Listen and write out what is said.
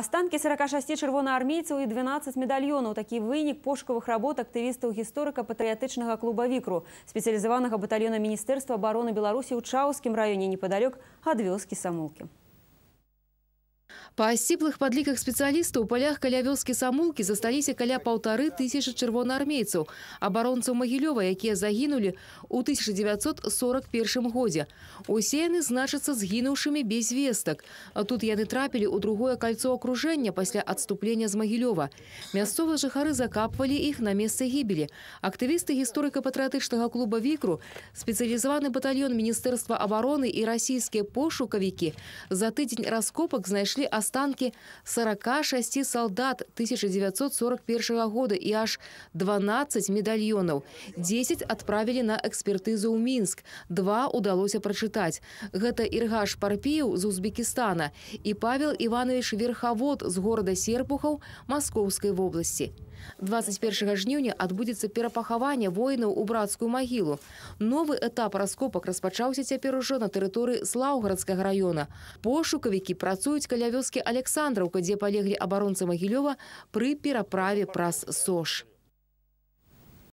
Останкі 46 червоноармійців и 12 медальйонаў. Такі вынік пошукавых работ актывістаў историка патриотичного клуба Викру, спецыялізаванага батальона Министерства обороны Беларусі ў Чаўскім раёне непадалёк ад вёскі Самулкі. По асціплых падліках спецыялістаў у полях каля вёскі самулкі засталіся каля полторы тысячи чырвонаармейцаў, оборонцев Магілёва, якія загинули у 1941 годзе. Усе яны значацца згінуўшымі без а Тут яны трапили у другое кальцо акружэння пасля адступлення з Магілёва. Мясцовыя жыхары закапвалі іх на месцы гібелі. Актывісты гісторыка-патрыятычнага клуба «Вікру», спецыялізаваны батальён Міністэрства обороны і расійскія пошукавікі за тыдзень раскопак знайшли асновы останки 46 солдат 1941 года и аж 12 медальонов. 10 отправили на экспертизу ў Минск, два удалось прачытаць. Гэта Іргаш Парпіў из Узбекистана и Павел Иванович Верховод с города Серпухов Московской области. 21 жніўня отбудется перепахование воінаў у брацкую магілу. Новый этап раскопок распачался цяпер ужо на тэрыторыі слаўгарадскага раёна. Пошукавікі працуюць каля вёскі Александраўка, дзе палеглі абаронцы Магілёва пры пераправе праз Сош.